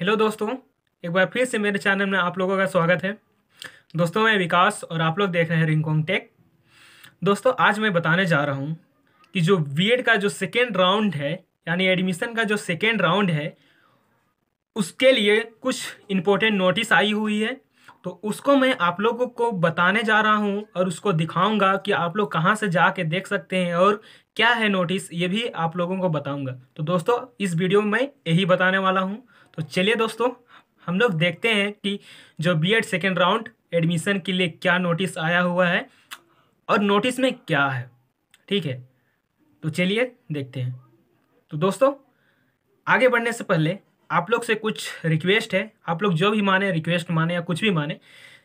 hello दोस्तों एक बार फिर से मेरे चैनल में आप लोगों का स्वागत है दोस्तों मैं विकास और आप लोग देख रहे हैं रिंकोंग टेक दोस्तों आज मैं बताने जा रहा हूँ कि जो बी का जो सेकेंड राउंड है यानी एडमिशन का जो सेकेंड राउंड है उसके लिए कुछ इम्पोर्टेंट नोटिस आई हुई है तो उसको मैं आप लोगों को बताने जा रहा हूँ और उसको दिखाऊंगा कि आप लोग कहाँ से जा के देख सकते हैं और क्या है नोटिस ये भी आप लोगों को बताऊंगा तो दोस्तों इस वीडियो में यही बताने वाला हूँ तो चलिए दोस्तों हम लोग देखते हैं कि जो B Ed second round admission के लिए क्या नोटिस आया हुआ है और नोटिस में क्या है ठीक है तो चलिए देखते हैं तो दोस्तों आगे बढ़ने से पहले आप लोग से कुछ रिक्वेस्ट है आप लोग जो भी माने रिक्वेस्ट माने या कुछ भी माने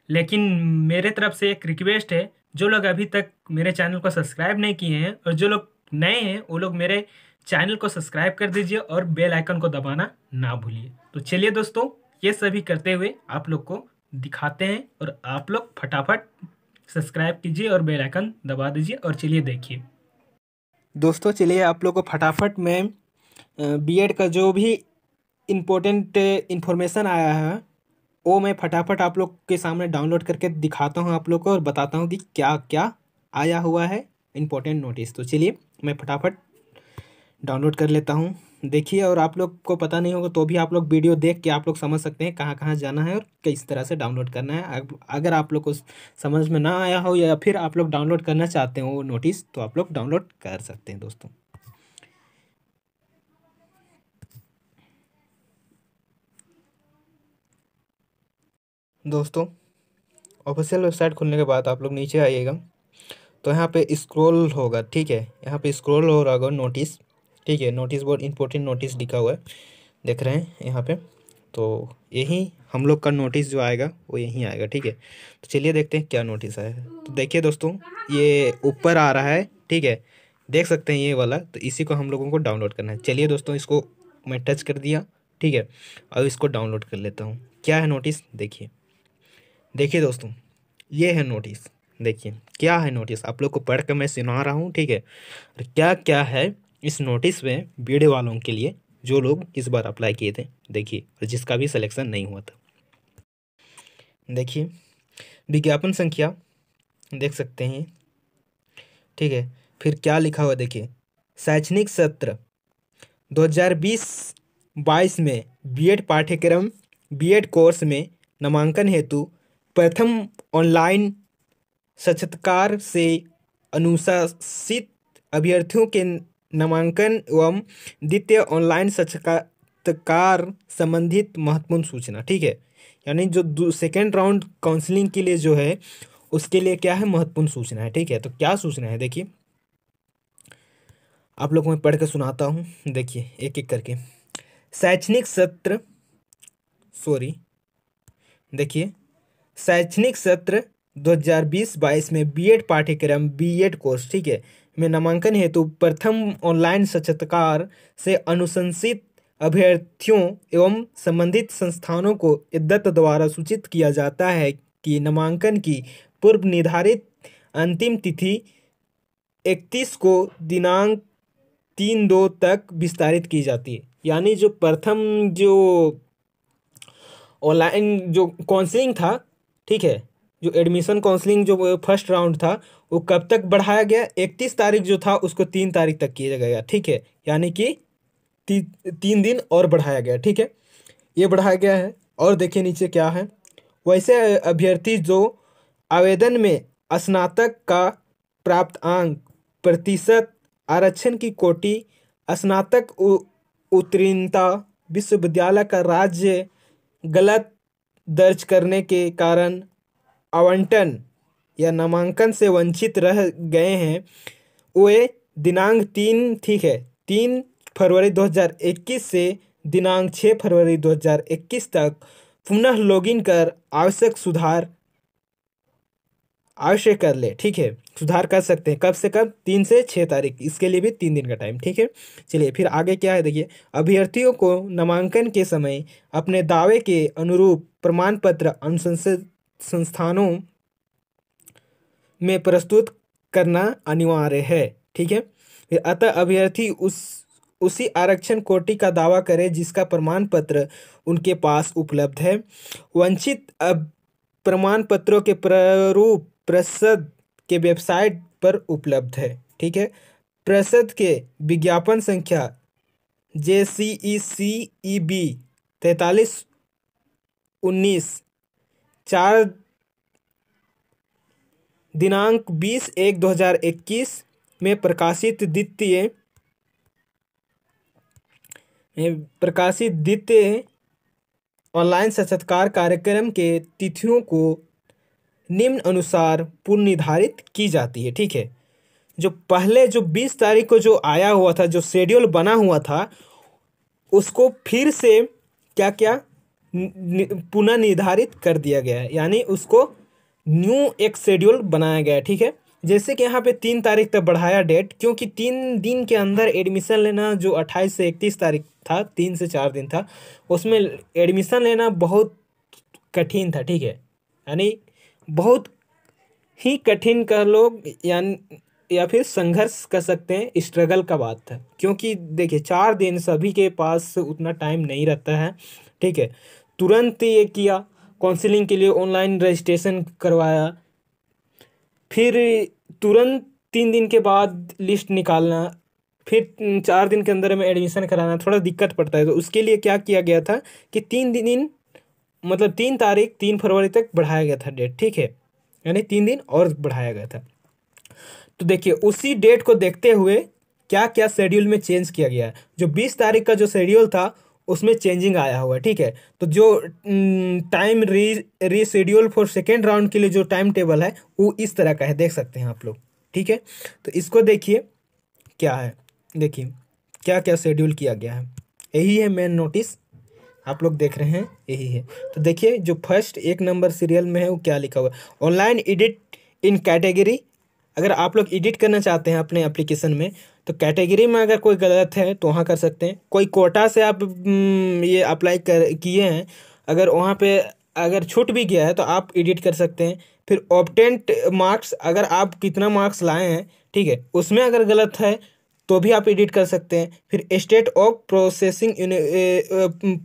लेकिन मेरे तरफ से एक रिक्वेस्ट है जो लोग अभी तक मेरे चैनल को सब्सक्राइब नहीं किए हैं और जो लोग नए हैं वो लोग मेरे चैनल को सब्सक्राइब कर दीजिए और बेल आइकन को दबाना ना भूलिए तो चलिए दोस्तों ये सभी करते हुए आप लोग को दिखाते हैं और आप लोग फटाफट सब्सक्राइब कीजिए और बेल आइकन दबा दीजिए और चलिए देखिए दोस्तों चलिए आप लोग को फटाफट में बीएड का जो भी इम्पोर्टेंट इन्फॉर्मेशन आया है वो मैं फटाफट आप लोग के सामने डाउनलोड करके दिखाता हूँ आप लोग को और बताता हूँ कि क्या क्या आया हुआ है इम्पोर्टेंट नोटिस तो चलिए मैं फटाफट डाउनलोड कर लेता हूँ देखिए और आप लोग को पता नहीं होगा तो भी आप लोग वीडियो देख के आप लोग समझ सकते हैं कहाँ कहाँ जाना है और किस तरह से डाउनलोड करना है अगर आप लोग को समझ में ना आया हो या फिर आप लोग डाउनलोड करना चाहते हो नोटिस तो आप लोग डाउनलोड कर सकते हैं दोस्तों दोस्तों ऑफिशियल वेबसाइट खुलने के बाद आप लोग नीचे आइएगा तो यहाँ पे स्क्रॉल होगा ठीक है यहाँ पे स्क्रॉल हो रहा होगा नोटिस ठीक है नोटिस बोर्ड इम्पोर्टेंट नोटिस लिखा हुआ है देख रहे हैं यहाँ पे तो यही हम लोग का नोटिस जो आएगा वो यहीं आएगा ठीक है तो चलिए देखते हैं क्या नोटिस आया है तो देखिए दोस्तों ये ऊपर आ रहा है ठीक है देख सकते हैं ये वाला तो इसी को हम लोगों को डाउनलोड करना है चलिए दोस्तों इसको मैं टच कर दिया ठीक है अब इसको डाउनलोड कर लेता हूँ क्या है नोटिस देखिए देखिए दोस्तों ये है नोटिस देखिए क्या है नोटिस आप लोग को पढ़ कर मैं सुना रहा हूँ ठीक है और क्या क्या है इस नोटिस में बीड़े वालों के लिए जो लोग इस बार अप्लाई किए थे देखिए और जिसका भी सिलेक्शन नहीं हुआ था देखिए विज्ञापन संख्या देख सकते हैं ठीक है फिर क्या लिखा हुआ देखिए शैक्षणिक सत्र 2020-22 में बीएड पाठ्यक्रम बीएड कोर्स में नामांकन हेतु प्रथम ऑनलाइन सचत्कार से अनुशासित अभ्यर्थियों के नामांकन एवं द्वितीय ऑनलाइन साक्षात्कार संबंधित महत्वपूर्ण सूचना ठीक है यानी जो सेकेंड राउंड काउंसलिंग के लिए जो है उसके लिए क्या है महत्वपूर्ण सूचना है ठीक है तो क्या सूचना है देखिए आप लोगों में पढ़ के सुनाता हूँ देखिए एक एक करके शैक्षणिक सत्र सॉरी देखिए शैक्षणिक सत्र 2020-22 में बीएड पाठ्यक्रम बीएड कोर्स ठीक है में नामांकन हेतु प्रथम ऑनलाइन साक्षात्कार से अनुशंसित अभ्यर्थियों एवं संबंधित संस्थानों को इद्दत द्वारा सूचित किया जाता है कि नामांकन की पूर्व निर्धारित अंतिम तिथि 31 को दिनांक तीन दो तक विस्तारित की जाती है यानी जो प्रथम जो ऑनलाइन जो काउंसलिंग था ठीक है जो एडमिशन काउंसलिंग जो फर्स्ट राउंड था वो कब तक बढ़ाया गया इकतीस तारीख जो था उसको तीन तारीख तक किया गया ठीक है यानी कि ती, तीन दिन और बढ़ाया गया ठीक है ये बढ़ाया गया है और देखिए नीचे क्या है वैसे अभ्यर्थी जो आवेदन में स्नातक का प्राप्त अंक प्रतिशत आरक्षण की कोटि स्नातक उत्तीर्णता विश्वविद्यालय का राज्य गलत दर्ज करने के कारण आवंटन या नामांकन से वंचित रह गए हैं वे दिनांक तीन ठीक है तीन फरवरी 2021 से दिनांक छः फरवरी 2021 तक पुनः लॉगिन कर आवश्यक सुधार अवश्य कर ले ठीक है सुधार कर सकते हैं कब से कब तीन से छः तारीख इसके लिए भी तीन दिन का टाइम ठीक है चलिए फिर आगे क्या है देखिए अभ्यर्थियों को नामांकन के समय अपने दावे के अनुरूप प्रमाण पत्र अनुशंसित संस्थानों में प्रस्तुत करना अनिवार्य है ठीक है अतः अभ्यर्थी उस उसी आरक्षण कोटि का दावा करें जिसका प्रमाण पत्र उनके पास उपलब्ध है वंचित प्रमाण पत्रों के प्रारूप प्रसद के वेबसाइट पर उपलब्ध है ठीक है प्रसद के विज्ञापन संख्या जे सी ई सी ई बी तैतालीस उन्नीस चार दिनांक बीस एक दो हजार इक्कीस में प्रकाशित द्वितीय प्रकाशित द्वितीय ऑनलाइन साक्षात्कार कार्यक्रम के तिथियों को निम्न अनुसार निर्धारित की जाती है ठीक है जो पहले जो बीस तारीख को जो आया हुआ था जो शेड्यूल बना हुआ था उसको फिर से क्या क्या पुनः निर्धारित कर दिया गया है यानी उसको न्यू एक शेड्यूल बनाया गया है ठीक है जैसे कि यहाँ पे तीन तारीख तक बढ़ाया डेट क्योंकि तीन दिन के अंदर एडमिशन लेना जो अट्ठाईस से इकतीस तारीख था तीन से चार दिन था उसमें एडमिशन लेना बहुत कठिन था ठीक है यानी बहुत ही कठिन कर लोग यानी या फिर संघर्ष कर सकते हैं स्ट्रगल का बात था क्योंकि देखिए चार दिन सभी के पास उतना टाइम नहीं रहता है ठीक है तुरंत ये किया काउंसिलिंग के लिए ऑनलाइन रजिस्ट्रेशन करवाया फिर तुरंत तीन दिन के बाद लिस्ट निकालना फिर चार दिन के अंदर में एडमिशन कराना थोड़ा दिक्कत पड़ता है तो उसके लिए क्या किया गया था कि तीन दिन मतलब तीन तारीख तीन फरवरी तक बढ़ाया गया था डेट ठीक है यानी तीन दिन और बढ़ाया गया था तो देखिए उसी डेट को देखते हुए क्या क्या शेड्यूल में चेंज किया गया है जो बीस तारीख का जो शेड्यूल था उसमें चेंजिंग आया हुआ है ठीक है तो जो टाइम री रीशेड्यूल फॉर सेकेंड राउंड के लिए जो टाइम टेबल है वो इस तरह का है देख सकते हैं आप लोग ठीक है तो इसको देखिए क्या है देखिए क्या क्या शेड्यूल किया गया है यही है मेन नोटिस आप लोग देख रहे हैं यही है तो देखिए जो फर्स्ट एक नंबर सीरियल में है वो क्या लिखा हुआ ऑनलाइन एडिट इन कैटेगरी अगर आप लोग एडिट करना चाहते हैं अपने एप्लीकेशन में तो कैटेगरी में अगर कोई गलत है तो वहाँ कर सकते हैं कोई कोटा से आप हम्म, ये अप्लाई कर किए हैं अगर वहाँ पे अगर छूट भी गया है तो आप एडिट कर सकते हैं फिर ऑप्टेंट मार्क्स अगर आप कितना मार्क्स लाए हैं ठीक है उसमें अगर गलत है तो भी आप एडिट कर सकते हैं फिर state of processing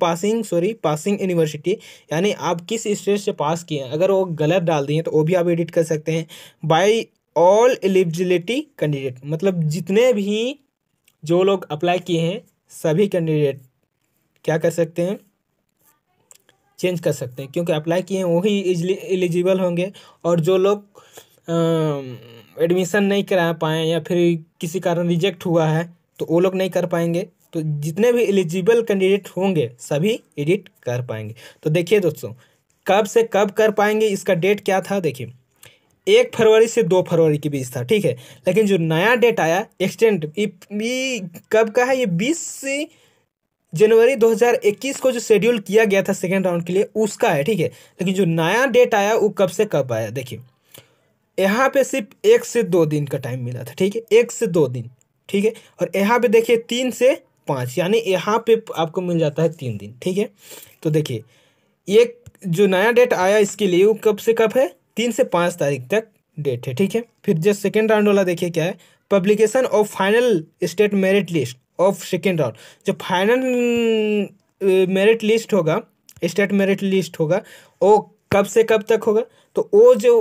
passing sorry passing university यानी आप किस स्टेट से पास किए हैं अगर वो गलत डाल दिए तो वो भी आप एडिट कर सकते हैं बाई ऑल एलिजिबिलिटी कैंडिडेट मतलब जितने भी जो लोग अप्लाई किए हैं सभी कैंडिडेट क्या कर सकते हैं चेंज कर सकते हैं क्योंकि अप्लाई किए हैं वही एलिजिबल होंगे और जो लोग एडमिशन नहीं करा पाए या फिर किसी कारण रिजेक्ट हुआ है तो वो लोग नहीं कर पाएंगे तो जितने भी एलिजिबल कैंडिडेट होंगे सभी एडिट कर पाएंगे तो देखिए दोस्तों कब से कब कर पाएंगे इसका डेट क्या था देखिए एक फरवरी से दो फरवरी के बीच था ठीक है लेकिन जो नया डेट आया एक्सटेंड ये कब का है ये बीस से जनवरी 2021 को जो शेड्यूल किया गया था सेकेंड राउंड के लिए उसका है ठीक है लेकिन जो नया डेट आया वो कब से कब आया देखिए यहाँ पे सिर्फ एक से दो दिन का टाइम मिला था ठीक है एक से दो दिन ठीक है और यहाँ पे देखिए तीन से पाँच यानी यहाँ पे आपको मिल जाता है तीन दिन ठीक है तो देखिए एक जो नया डेट आया इसके लिए वो कब से कब है तीन से पाँच तारीख तक डेट है ठीक है फिर जो सेकेंड राउंड वाला देखिए क्या है publication of final state merit list of second round जो फाइनल मेरिट लिस्ट होगा स्टेट मेरिट लिस्ट होगा वो कब से कब तक होगा तो वो जो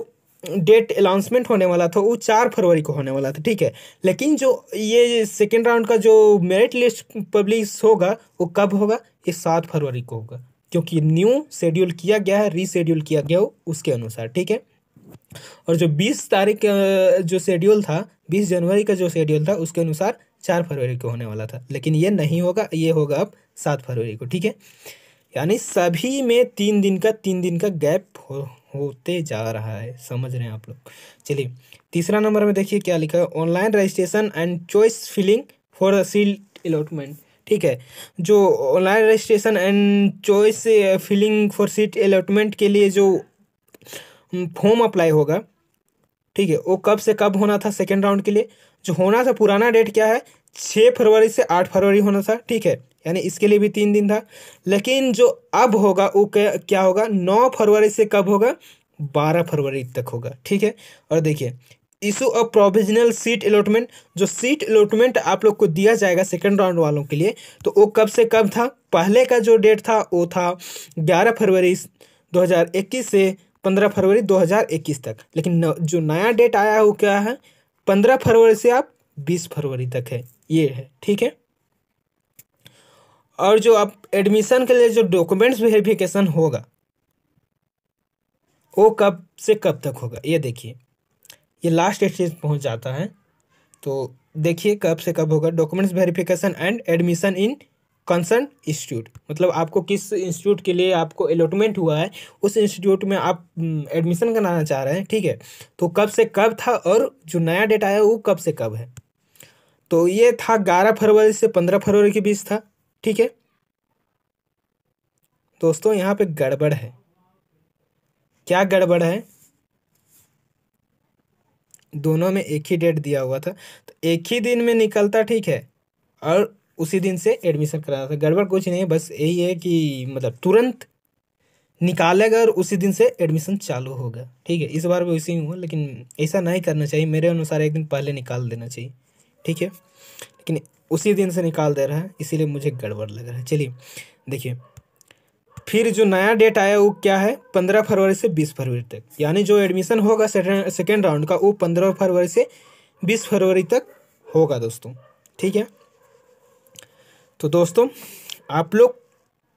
डेट अनाउंसमेंट होने वाला था वो चार फरवरी को होने वाला था ठीक है लेकिन जो ये सेकेंड राउंड का जो मेरिट लिस्ट पब्लिश होगा वो कब होगा ये सात फरवरी को होगा क्योंकि न्यू शेड्यूल किया गया है रीशेड्यूल किया गया हो उसके अनुसार ठीक है और जो बीस तारीख जो शेड्यूल था बीस जनवरी का जो शेड्यूल था उसके अनुसार चार फरवरी को होने वाला था लेकिन ये नहीं होगा ये होगा अब सात फरवरी को ठीक है यानी सभी में तीन दिन का तीन दिन का गैप हो, होते जा रहा है समझ रहे हैं आप लोग चलिए तीसरा नंबर में देखिए क्या लिखा है online registration and choice filling for the seat allotment ठीक है जो online registration and choice filling for seat allotment के लिए जो फॉर्म um, अप्लाई होगा ठीक है वो कब से कब होना था सेकेंड राउंड के लिए जो होना था पुराना डेट क्या है छः फरवरी से आठ फरवरी होना था ठीक है यानी इसके लिए भी तीन दिन था लेकिन जो अब होगा वो क्या होगा नौ फरवरी से कब होगा बारह फरवरी तक होगा ठीक है और देखिए issue of provisional seat allotment जो सीट अलॉटमेंट आप लोग को दिया जाएगा सेकेंड राउंड वालों के लिए तो वो कब से कब था पहले का जो डेट था वो था ग्यारह फरवरी 2021 से पंद्रह फरवरी 2021 तक लेकिन जो नया डेट आया है वो क्या है पंद्रह फरवरी से आप बीस फरवरी तक है ये है ठीक है और जो आप एडमिशन के लिए जो डॉक्यूमेंट्स वेरिफिकेशन होगा वो कब से कब तक होगा ये देखिए ये लास्ट स्टेज पहुंच जाता है तो देखिए कब से कब होगा documents verification and admission in concern institute मतलब आपको किस इंस्टीट्यूट के लिए आपको अलॉटमेंट हुआ है उस इंस्टीट्यूट में आप एडमिशन हम्म, कराना चाह रहे हैं ठीक है तो कब से कब था और जो नया डेट आया वो कब से कब है तो ये था ग्यारह फरवरी से पंद्रह फरवरी के बीच था ठीक है दोस्तों यहाँ पे गड़बड़ है क्या गड़बड़ है दोनों में एक ही डेट दिया हुआ था तो एक ही दिन में निकलता ठीक है और उसी दिन से एडमिशन कराना था गड़बड़ कुछ नहीं बस यही है कि मतलब तुरंत निकालेगा और उसी दिन से एडमिशन चालू होगा ठीक है इस बार भी उसी हुआ लेकिन ऐसा नहीं करना चाहिए मेरे अनुसार एक दिन पहले निकाल देना चाहिए ठीक है लेकिन उसी दिन से निकाल दे रहा है इसीलिए मुझे गड़बड़ लग रहा है चलिए देखिए फिर जो नया डेट आया वो क्या है पंद्रह फरवरी से बीस फरवरी तक यानी जो एडमिशन होगा सेकेंड राउंड का वो पंद्रह फरवरी से बीस फरवरी तक होगा दोस्तों ठीक है तो दोस्तों आप लोग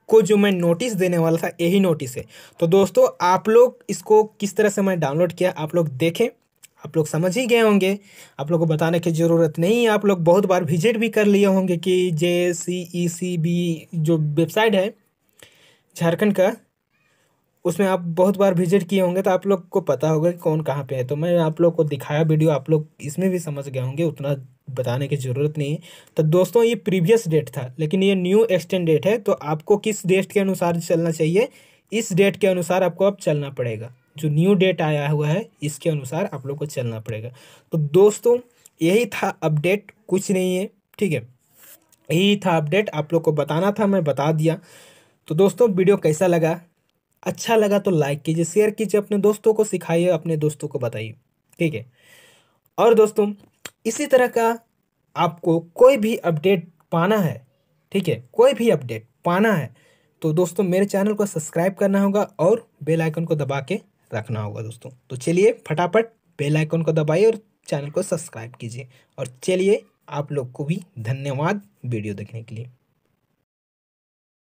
को जो मैं नोटिस देने वाला था यही नोटिस है तो दोस्तों आप लोग इसको किस तरह से मैं डाउनलोड किया आप लोग देखें आप लोग समझ ही गए होंगे आप लोग को बताने की ज़रूरत नहीं है आप लोग बहुत बार विजिट भी कर लिए होंगे कि जे सी ई सी बी जो वेबसाइट है झारखंड का उसमें आप बहुत बार विजिट किए होंगे तो आप लोग को पता होगा कि कौन कहाँ पे है तो मैं आप लोग को दिखाया वीडियो आप लोग इसमें भी समझ गए होंगे उतना बताने की ज़रूरत नहीं तो दोस्तों ये प्रीवियस डेट था लेकिन ये न्यू एक्सटेंड डेट है तो आपको किस डेट के अनुसार चलना चाहिए इस डेट के अनुसार आपको अब चलना पड़ेगा जो न्यू डेट आया हुआ है इसके अनुसार आप लोग को चलना पड़ेगा तो दोस्तों यही था अपडेट कुछ नहीं है ठीक है यही था अपडेट आप लोग को बताना था मैं बता दिया तो दोस्तों वीडियो कैसा लगा अच्छा लगा तो लाइक कीजिए शेयर कीजिए अपने दोस्तों को सिखाइए अपने दोस्तों को बताइए ठीक है और दोस्तों इसी तरह का आपको कोई भी अपडेट पाना है ठीक है कोई भी अपडेट पाना है तो दोस्तों मेरे चैनल को सब्सक्राइब करना होगा और बेल आइकन को दबा के रखना होगा दोस्तों तो चलिए फटाफट बेल आइकन को दबाइए और चैनल को सब्सक्राइब कीजिए और चलिए आप लोग को भी धन्यवाद वीडियो देखने के लिए